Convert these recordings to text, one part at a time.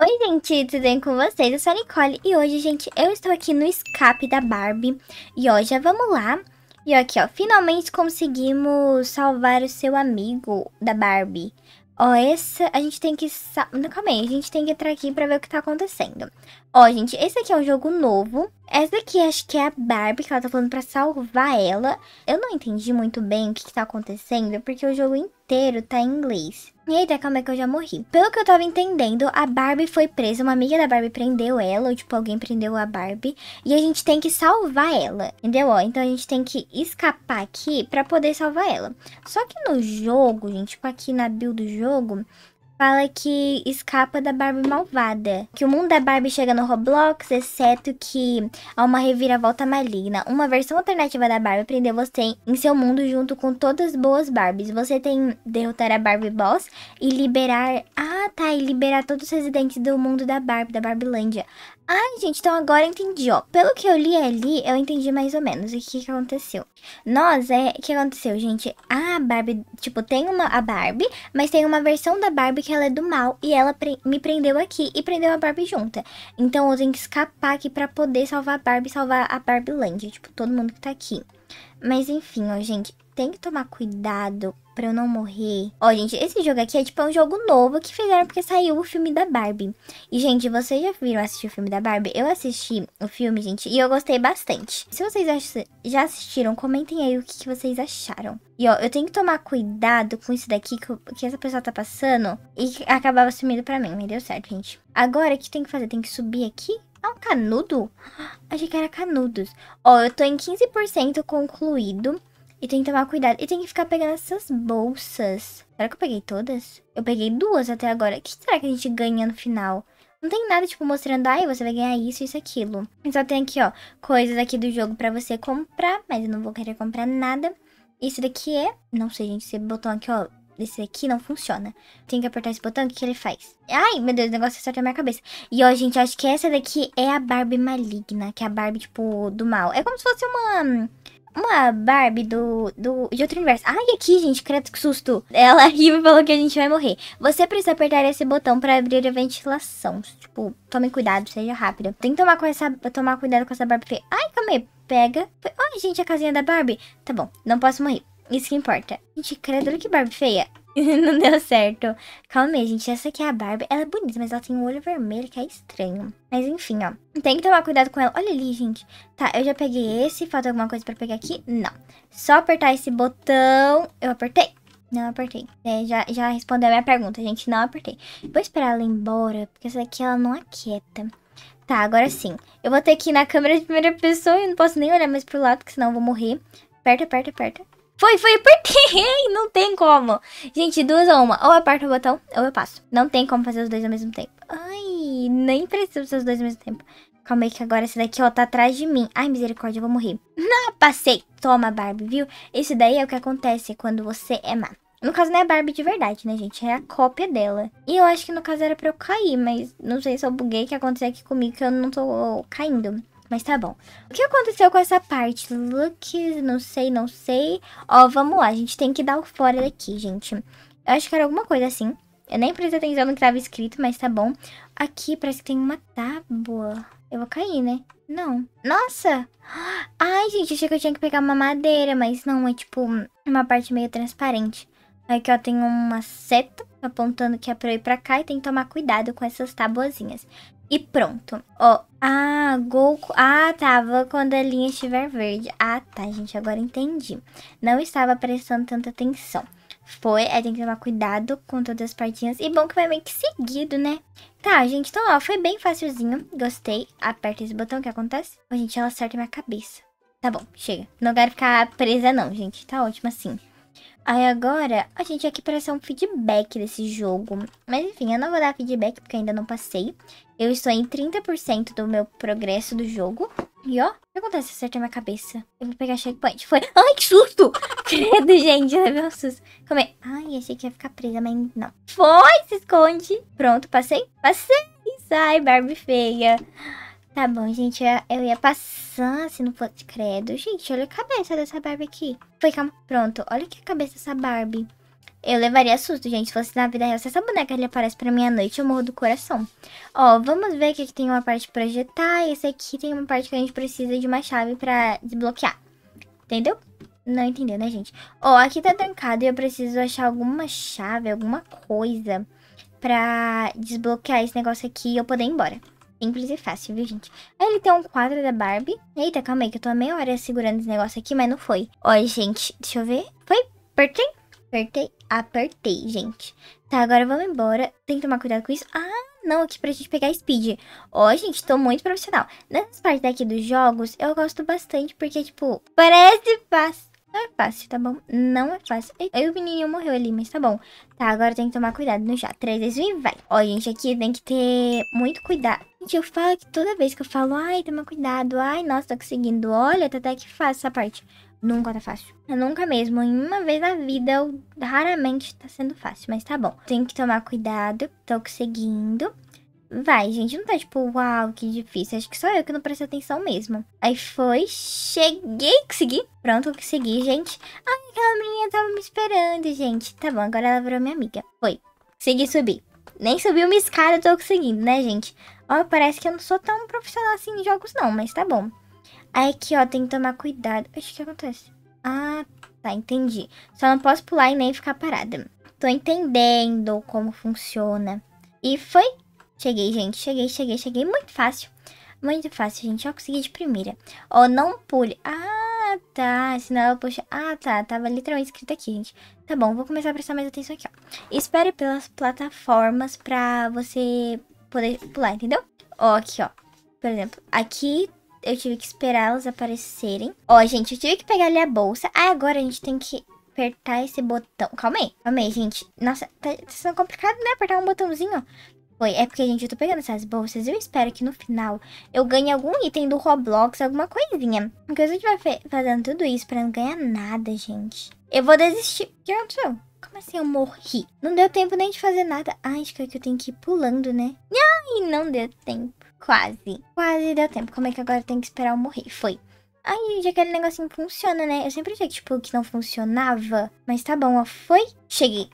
Oi gente, tudo bem com vocês? Eu sou a Nicole e hoje, gente, eu estou aqui no escape da Barbie E ó, já vamos lá E ó, aqui ó, finalmente conseguimos salvar o seu amigo da Barbie Ó, essa, a gente tem que... Não, calma aí, a gente tem que entrar aqui pra ver o que tá acontecendo Ó, gente, esse aqui é o um jogo novo. Essa aqui acho que é a Barbie, que ela tá falando pra salvar ela. Eu não entendi muito bem o que, que tá acontecendo, porque o jogo inteiro tá em inglês. Eita, calma aí que eu já morri. Pelo que eu tava entendendo, a Barbie foi presa. Uma amiga da Barbie prendeu ela, ou tipo, alguém prendeu a Barbie. E a gente tem que salvar ela, entendeu? Ó, então a gente tem que escapar aqui pra poder salvar ela. Só que no jogo, gente, tipo, aqui na build do jogo, fala que escapa da Barbie malvada. Que o mundo da Barbie chega no Roblox, exceto que há uma reviravolta maligna. Uma versão alternativa da Barbie prendeu você em seu mundo junto com todas as boas Barbies. Você tem derrotar a Barbie Boss e liberar. Ah, matar e liberar todos os residentes do mundo da Barbie, da Barbilândia. Ai, gente, então agora eu entendi, ó. Pelo que eu li ali, eu entendi mais ou menos o que, que aconteceu. Nós, é... O que aconteceu, gente? A Barbie, tipo, tem uma... A Barbie, mas tem uma versão da Barbie que ela é do mal. E ela pre me prendeu aqui e prendeu a Barbie junta. Então eu tenho que escapar aqui pra poder salvar a Barbie e salvar a Barbilândia. Tipo, todo mundo que tá aqui. Mas enfim, ó, gente. Tem que tomar cuidado pra eu não morrer. Ó, gente, esse jogo aqui é tipo é um jogo novo que fizeram porque saiu o filme da Barbie. E, gente, vocês já viram assistir o filme da Barbie? Eu assisti o filme, gente, e eu gostei bastante. Se vocês já assistiram, comentem aí o que, que vocês acharam. E ó, eu tenho que tomar cuidado com isso daqui que, que essa pessoa tá passando e acabava sumindo pra mim, mas deu certo, gente. Agora, o que tem que fazer? Tem que subir aqui? É um canudo? Achei que era canudos. Ó, eu tô em 15% concluído. E tem que tomar cuidado. E tem que ficar pegando essas bolsas. Será que eu peguei todas? Eu peguei duas até agora. O que será que a gente ganha no final? Não tem nada, tipo, mostrando, ai, ah, você vai ganhar isso, isso, aquilo. Só tem aqui, ó, coisas aqui do jogo pra você comprar, mas eu não vou querer comprar nada. Isso daqui é... Não sei, gente, esse botão aqui, ó, esse aqui não funciona. Tem que apertar esse botão, o que, que ele faz? Ai, meu Deus, o negócio acertou a minha cabeça. E, ó, gente, acho que essa daqui é a Barbie maligna, que é a Barbie, tipo, do mal. É como se fosse uma uma Barbie do, do, de outro universo. Ai, aqui, gente, credo que susto. Ela riu e falou que a gente vai morrer. Você precisa apertar esse botão para abrir a ventilação. Tipo, tome cuidado, seja rápida. Tem que tomar, com essa, tomar cuidado com essa Barbie feia. Ai, calma aí. Pega. Ai, gente, a casinha da Barbie. Tá bom, não posso morrer. Isso que importa. Gente, credo, olha que Barbie feia. não deu certo. Calma aí, gente. Essa aqui é a Barbie. Ela é bonita, mas ela tem um olho vermelho que é estranho. Mas enfim, ó. Tem que tomar cuidado com ela. Olha ali, gente. Tá, eu já peguei esse. Falta alguma coisa pra pegar aqui? Não. Só apertar esse botão. Eu apertei. Não apertei. É, já, já respondeu a minha pergunta, gente. Não apertei. Vou esperar ela ir embora, porque essa daqui ela não aquieta. Tá, agora sim. Eu vou ter que ir na câmera de primeira pessoa e não posso nem olhar mais pro lado, porque senão eu vou morrer. Aperta, aperta, aperta. Foi, foi, apertei. Não tem como. Gente, duas a uma. Ou eu aperto o botão, ou eu passo. Não tem como fazer os dois ao mesmo tempo. Ai, nem preciso fazer os dois ao mesmo tempo. Calma aí que agora esse daqui, ó, tá atrás de mim. Ai, misericórdia, eu vou morrer. Não, ah, passei. Toma, Barbie, viu? Esse daí é o que acontece quando você é má. No caso, não é Barbie de verdade, né, gente? É a cópia dela. E eu acho que no caso era pra eu cair, mas não sei se eu buguei o que aconteceu aqui comigo, que eu não tô caindo. Mas tá bom. O que aconteceu com essa parte? Looks, não sei, não sei. Ó, vamos lá. A gente tem que dar o fora daqui, gente. Eu acho que era alguma coisa assim. Eu nem prestei atenção no que tava escrito, mas tá bom. Aqui parece que tem uma tábua. Eu vou cair, né? Não. Nossa! Ai, gente, achei que eu tinha que pegar uma madeira, mas não, é tipo uma parte meio transparente. Aqui, ó, tem uma seta apontando que é pra eu ir pra cá e tem que tomar cuidado com essas tabuazinhas. E pronto. Ó, ah, Goku... Ah, tava tá, quando a linha estiver verde. Ah, tá, gente, agora entendi. Não estava prestando tanta atenção. Foi, aí tem que tomar cuidado com todas as partinhas. E bom que vai meio que seguido, né? Tá, gente, então, ó, foi bem facilzinho. Gostei. Aperta esse botão, o que acontece? Ó, gente, ela acerta minha cabeça. Tá bom, chega. Não quero ficar presa não, gente. Tá ótimo assim. Aí agora a gente aqui para ser um feedback desse jogo. Mas enfim, eu não vou dar feedback porque ainda não passei. Eu estou em 30% do meu progresso do jogo. E ó, o que acontece se minha cabeça? Eu vou pegar checkpoint. Foi. Ai, que susto! Credo, gente, levei um susto. Como é? Ai, achei que ia ficar presa, mas não. Foi, se esconde. Pronto, passei? Passei! Sai, Barbie feia. Tá bom, gente, eu, ia passar se não fosse credo. Gente, olha a cabeça dessa Barbie aqui. Foi, calma. Pronto, olha que a cabeça dessa Barbie. Eu levaria susto, gente, se fosse na vida real. Se essa boneca ele aparece pra mim à noite, eu morro do coração. Ó, vamos ver que aqui tem uma parte pra projetar. E esse aqui tem uma parte que a gente precisa de uma chave pra desbloquear. Entendeu? Não entendeu, né, gente? Ó, aqui tá trancado e eu preciso achar alguma chave, alguma coisa pra desbloquear esse negócio aqui e eu poder ir embora. Simples e fácil, viu, gente? Aí ele tem um quadro da Barbie. Eita, calma aí, que eu tô há meia hora segurando esse negócio aqui, mas não foi. Olha, gente, deixa eu ver. Foi? Apertei? Apertei? Apertei, gente. Tá, agora vamos embora. Tem que tomar cuidado com isso. Ah, não, aqui pra gente pegar speed. Ó, gente, tô muito profissional. Nessas partes daqui dos jogos, eu gosto bastante, porque, tipo, parece fácil. Não é fácil, tá bom? Não é fácil. Aí o menininho morreu ali, mas tá bom. Tá, agora tem que tomar cuidado no já. Três vezes e vai. Ó, gente, aqui tem que ter muito cuidado. Gente, eu falo que toda vez que eu falo, ai, toma cuidado, ai, nossa, tô conseguindo, olha, tá até que fácil essa parte. Nunca tá fácil. Eu nunca mesmo. Em uma vez na vida, eu, raramente tá sendo fácil, mas tá bom. Tenho que tomar cuidado, tô conseguindo. Vai, gente, não tá tipo, uau, que difícil. Acho que só eu que não prestei atenção mesmo. Aí foi, cheguei, consegui. Pronto, consegui, gente. Ai, aquela menina tava me esperando, gente. Tá bom, agora ela virou minha amiga. Foi, consegui subir. Nem subi uma escada, eu tô conseguindo, né, gente? Ó, parece que eu não sou tão profissional assim em jogos não, mas tá bom. Aí aqui, ó, tem que tomar cuidado. Oxe, o que acontece? Ah, tá, entendi. Só não posso pular e nem ficar parada. Tô entendendo como funciona. E foi. Cheguei, gente. Cheguei, cheguei, cheguei. Muito fácil. Muito fácil, gente. Eu consegui de primeira. Ó, oh, não pule. Ah, tá. Senão eu puxa... Ah, tá. Tava literalmente escrito aqui, gente. Tá bom, vou começar a prestar mais atenção aqui, ó. Espere pelas plataformas pra você poder pular, entendeu? Ó, aqui, ó. Por exemplo, aqui eu tive que esperar elas aparecerem. Ó, gente, eu tive que pegar ali a bolsa. Ah, agora a gente tem que apertar esse botão. Calma aí, calma aí, gente. Nossa, tá, tá sendo complicado, né? Apertar um botãozinho. Foi, é porque, gente, eu tô pegando essas bolsas. Eu espero que no final eu ganhe algum item do Roblox, alguma coisinha. Porque a gente vai fazendo tudo isso pra não ganhar nada, gente. Eu vou desistir. O que aconteceu? Como assim eu morri? Não deu tempo nem de fazer nada. Ai, acho que eu tenho que ir pulando, né? E não deu tempo. Quase. Quase deu tempo. Como é que agora tem que esperar eu morrer? Foi. aí já aquele negocinho funciona, né? Eu sempre achei que, tipo, que não funcionava. Mas tá bom, ó. Foi. Cheguei.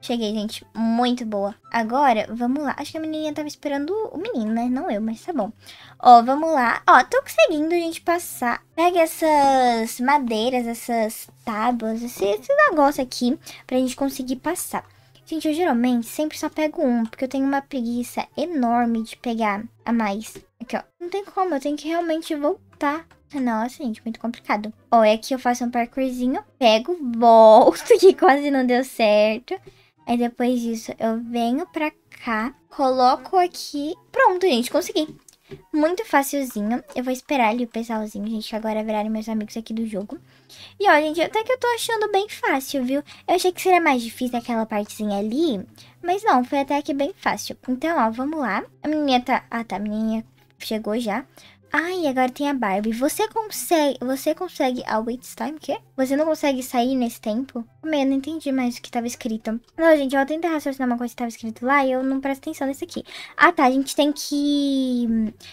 Cheguei, gente. Muito boa. Agora, vamos lá. Acho que a menininha tava esperando o menino, né? Não eu, mas tá bom. Ó, vamos lá. Ó, tô conseguindo a gente passar. Pega essas madeiras, essas tábuas, esse, esse negócio aqui pra gente conseguir passar. Gente, eu geralmente sempre só pego um, porque eu tenho uma preguiça enorme de pegar a mais. Aqui, ó. Não tem como, eu tenho que realmente voltar. Nossa, gente, muito complicado. Ó, é que eu faço um parkourzinho, pego, volto, que quase não deu certo. Aí depois disso, eu venho pra cá, coloco aqui. Pronto, gente, consegui. Muito facilzinho. Eu vou esperar ali o pessoalzinho, gente, que agora viraram meus amigos aqui do jogo. E ó, gente, até que eu tô achando bem fácil, viu? Eu achei que seria mais difícil aquela partezinha ali, mas não, foi até aqui bem fácil. Então, ó, vamos lá. A menininha tá... Ah, tá, a menininha chegou já. Ai, ah, agora tem a Barbie. Você consegue. Você consegue. Ah, wait time? O quê? Você não consegue sair nesse tempo? Como eu não entendi mais o que tava escrito. Não, gente, eu tentar raciocinar uma coisa que tava escrito lá e eu não presto atenção nesse aqui. Ah, tá. A gente tem que.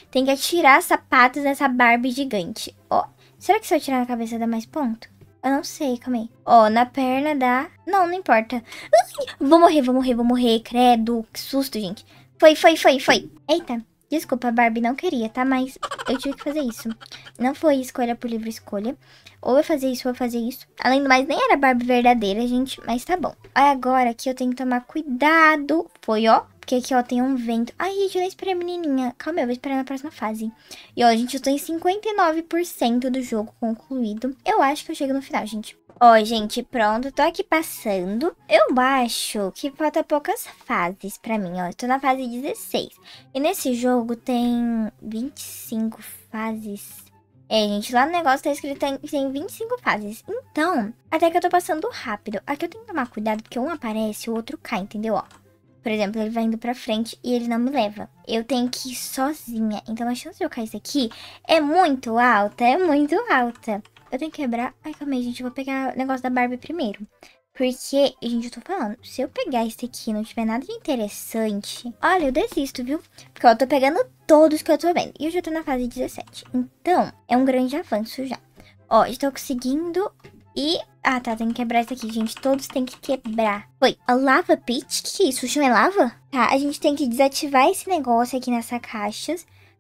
Tem que atirar sapatos nessa Barbie gigante. Ó. Oh, será que se eu tirar a cabeça dá mais ponto? Eu não sei, calma aí. Ó, na perna dá. Não, não importa. vou morrer, vou morrer, vou morrer. Credo. Que susto, gente. Foi, foi, foi, foi. Eita. Desculpa, Barbie não queria, tá? Mas eu tive que fazer isso. Não foi escolha por livre escolha. Ou eu fazer isso, ou eu fazer isso. Além do mais, nem era Barbie verdadeira, gente. Mas tá bom. Agora que eu tenho que tomar cuidado. Foi, ó. Porque aqui, ó, tem um vento. Ai, gente, eu não esperei a menininha. Calma, eu vou esperar na próxima fase. E, ó, gente, eu tô em 59% do jogo concluído. Eu acho que eu chego no final, gente. Ó, gente, pronto, tô aqui passando. Eu acho que falta poucas fases pra mim, ó. Eu tô na fase 16. E nesse jogo tem 25 fases. É, gente, lá no negócio tá escrito que tem 25 fases. Então, até que eu tô passando rápido. Aqui eu tenho que tomar cuidado, porque um aparece e o outro cai, entendeu? Ó, por exemplo, ele vai indo pra frente e ele não me leva. Eu tenho que ir sozinha. Então, a chance de eu cair isso aqui é muito alta, é muito alta. Eu tenho que quebrar... Ai, calma aí, gente. Eu vou pegar o negócio da Barbie primeiro. Porque, gente, eu tô falando, se eu pegar esse aqui e não tiver nada de interessante... Olha, eu desisto, viu? Porque eu tô pegando todos que eu tô vendo. E eu já tô na fase 17. Então, é um grande avanço já. Ó, estou conseguindo... E... Ah, tá, tem que quebrar isso aqui, gente. Todos tem que quebrar. Foi. A lava pit? Que que é isso? O chão é lava? Tá, a gente tem que desativar esse negócio aqui nessa caixa.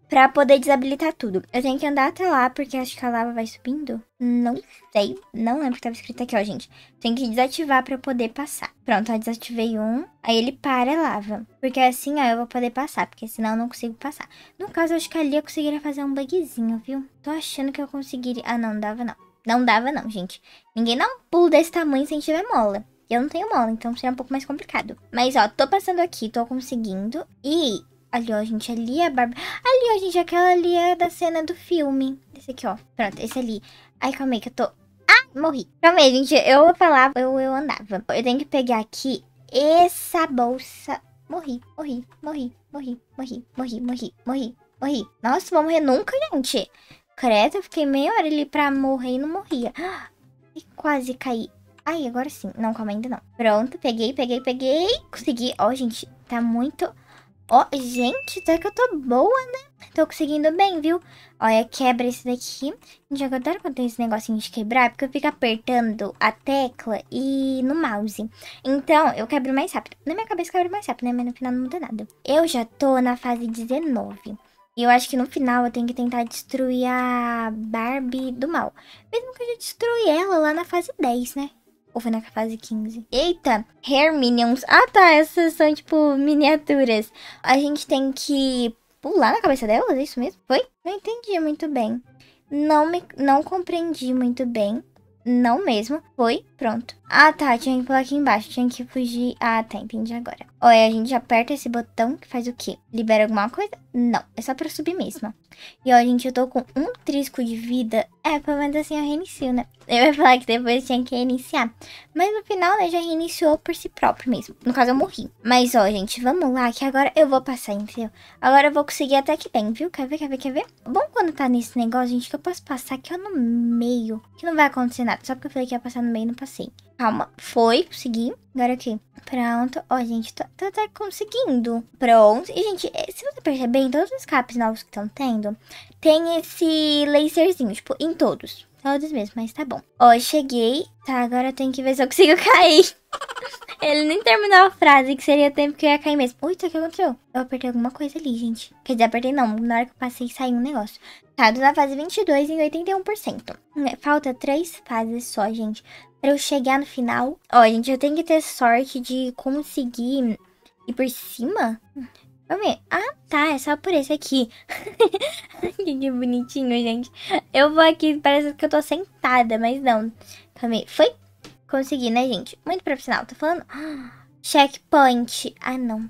Pra poder desabilitar tudo. Eu tenho que andar até lá, porque acho que a lava vai subindo. Não sei. Não lembro que tava escrito aqui, ó, gente. Tem que desativar pra poder passar. Pronto, ó, desativei um. Aí ele para a lava. Porque assim, ó, eu vou poder passar. Porque senão eu não consigo passar. No caso, acho que ali eu conseguiria fazer um bugzinho, viu? Tô achando que eu conseguiria... Ah, não, não dava não. Não dava não, gente. Ninguém dá um pulo desse tamanho sem tiver mola. E eu não tenho mola, então será um pouco mais complicado. Mas, ó, tô passando aqui, tô conseguindo. E Ali, ó, gente, ali é a Barbie. Ali, ó, gente, aquela ali é da cena do filme. Esse aqui, ó. Pronto, esse ali. Ai, calma aí que eu tô... Ah, morri. Calma aí, gente, eu falava, eu, eu andava. Eu tenho que pegar aqui essa bolsa. Morri, morri, morri, morri, morri, morri, morri, morri, morri. Nossa, vou morrer nunca, gente. Credo, eu fiquei meia hora ali pra morrer e não morria. E quase caí. Ai, agora sim. Não, calma, ainda não. Pronto, peguei, peguei, peguei. Consegui. Ó, oh, gente, tá muito... Ó, oh, gente, até que eu tô boa, né? Tô conseguindo bem, viu? Olha, quebra esse daqui. Gente, adoro quando tem esse negocinho de quebrar, porque eu fico apertando a tecla e no mouse. Então, eu quebro mais rápido. Na minha cabeça, quebra mais rápido, né? Mas no final não muda nada. Eu já tô na fase 19. E eu acho que no final eu tenho que tentar destruir a Barbie do mal. Mesmo que eu já destruí ela lá na fase 10, né? Ou foi na fase 15? Eita! Hair Minions. Ah, tá. Essas são, tipo, miniaturas. A gente tem que pular na cabeça delas? É isso mesmo? Foi? Não entendi muito bem. Não, me, não compreendi muito bem. Não mesmo. Foi? Pronto. Ah, tá. Tinha que pular aqui embaixo. Tinha que fugir. Ah, tá. Entendi agora. Olha, a gente aperta esse botão que faz o quê? Libera alguma coisa? Não, é só pra subir mesmo. E ó, gente, eu tô com um trisco de vida. É, pelo menos assim eu reinicio, né? Eu ia falar que depois tinha que reiniciar. Mas no final, né, já reiniciou por si próprio mesmo. No caso, eu morri. Mas ó, gente, vamos lá, que agora eu vou passar, entendeu? Agora eu vou conseguir até que bem, viu? Quer ver, quer ver, quer ver? Bom quando tá nesse negócio, gente, que eu posso passar aqui ó, no meio. Que não vai acontecer nada. Só porque eu falei que ia passar no meio e não passei. Calma, foi, consegui. Agora aqui. Pronto. Ó, gente, tô, tô até conseguindo. Pronto. E, gente, eh, se você perceber, em todos os caps novos que estão tendo, tem esse laserzinho, tipo, em todos. Todos mesmo, mas tá bom. Ó, cheguei. Tá, agora eu tenho que ver se eu consigo cair. Ele nem terminou a frase, que seria tempo que eu ia cair mesmo. Ui, o que aconteceu? Eu apertei alguma coisa ali, gente. Quer dizer, apertei não. Na hora que eu passei, saiu um negócio. Tá, na fase 22 em 81%. É, falta três fases só, gente para eu chegar no final. Ó, gente, eu tenho que ter sorte de conseguir ir por cima. Vamos ver. Ah, tá, é só por esse aqui. que bonitinho, gente. Eu vou aqui, parece que eu tô sentada, mas não. Calma aí. Foi? Consegui, né, gente? Muito profissional, tô falando. checkpoint. Ah, não.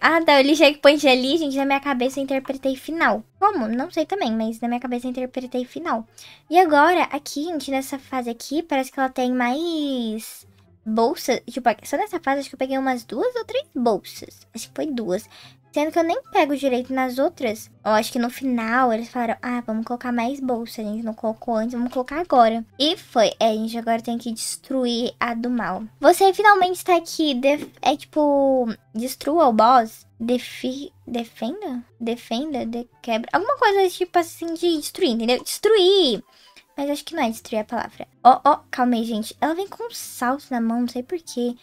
Ah, tá, eu checkpoint ali, gente, na minha cabeça eu interpretei final. Como? Não sei também, mas na minha cabeça eu interpretei final. E agora, aqui, gente, nessa fase aqui, parece que ela tem mais bolsas. Tipo, só nessa fase acho que eu peguei umas duas ou três bolsas. Acho que foi duas. Sendo que eu nem pego direito nas outras. Eu acho que no final eles falaram, ah, vamos colocar mais bolsa. A gente não colocou antes, vamos colocar agora. E foi. É, a gente agora tem que destruir a do mal. Você finalmente está aqui. Def é tipo, destrua o boss. Defi defenda? Defenda? De quebra? Alguma coisa tipo assim de destruir, entendeu? Destruir! Mas acho que não é destruir a palavra. Ó, oh, ó, oh, calma aí, gente. Ela vem com um salto na mão, não sei porquê.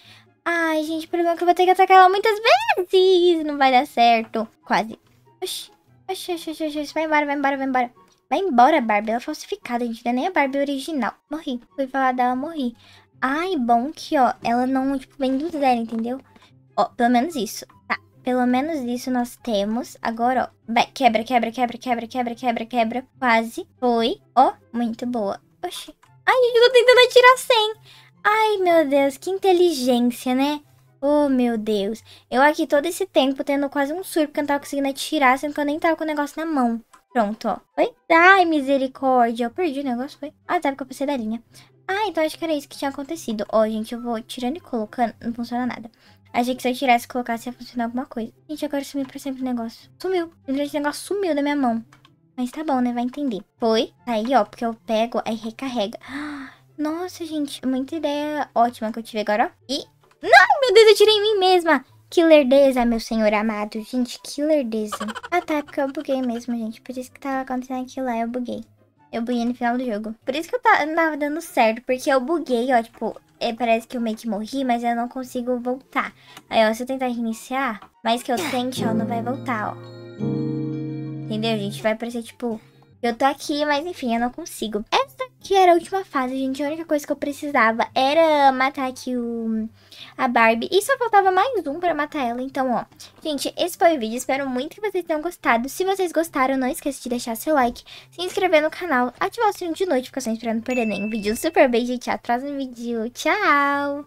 Ai, gente, o problema é que eu vou ter que atacar ela muitas vezes. Não vai dar certo. Quase. Oxi, oxi, oxi, oxi, oxi. Vai embora, vai embora, vai embora. Vai embora, Barbie. Ela é falsificada, gente. Não é nem a Barbie original. Morri. Fui falar dela, morri. Ai, bom que, ó, ela não, tipo, vem do zero, entendeu? Ó, pelo menos isso. Tá, pelo menos isso nós temos. Agora, ó. Vai, quebra, quebra, quebra, quebra, quebra, quebra, quebra. Quase. Foi. Ó, muito boa. Oxi. Ai, eu tô tentando atirar 100. Ai, meu Deus, que inteligência, né? Oh, meu Deus. Eu aqui todo esse tempo tendo quase um surto porque eu não tava conseguindo atirar, sendo que eu nem tava com o negócio na mão. Pronto, ó. Foi? Ai, misericórdia. Eu perdi o negócio, foi? Ah, tá, porque eu passei da linha. Ah, então acho que era isso que tinha acontecido. Ó, gente, eu vou tirando e colocando, não funciona nada. Achei que se eu tirasse e colocasse ia funcionar alguma coisa. Gente, agora sumiu pra sempre o negócio. Sumiu. Esse negócio sumiu da minha mão. Mas tá bom, né? Vai entender. Foi. Aí, ó, porque eu pego, aí recarrega. Ah! Nossa, gente, é muita ideia ótima que eu tive agora. E... Não, meu Deus, eu tirei em mim mesma. Que lerdeza, meu senhor amado. Gente, que lerdeza. Ah, tá, porque eu buguei mesmo, gente. Por isso que tava acontecendo aquilo lá, eu buguei. Eu buguei no final do jogo. Por isso que eu não tava dando certo, porque eu buguei, ó, tipo... É, parece que eu meio que morri, mas eu não consigo voltar. Aí, ó, se eu tentar reiniciar, mais que eu tente, ó, não vai voltar, ó. Entendeu, gente? Vai parecer, tipo... Eu tô aqui, mas enfim, eu não consigo. Essa é que era a última fase, gente. A única coisa que eu precisava era matar aqui o... a Barbie. E só faltava mais um pra matar ela. Então, ó. Gente, esse foi o vídeo. Espero muito que vocês tenham gostado. Se vocês gostaram, não esqueça de deixar seu like, se inscrever no canal, ativar o sininho de notificações pra não perder nenhum vídeo. super beijo e até o próximo vídeo. Tchau!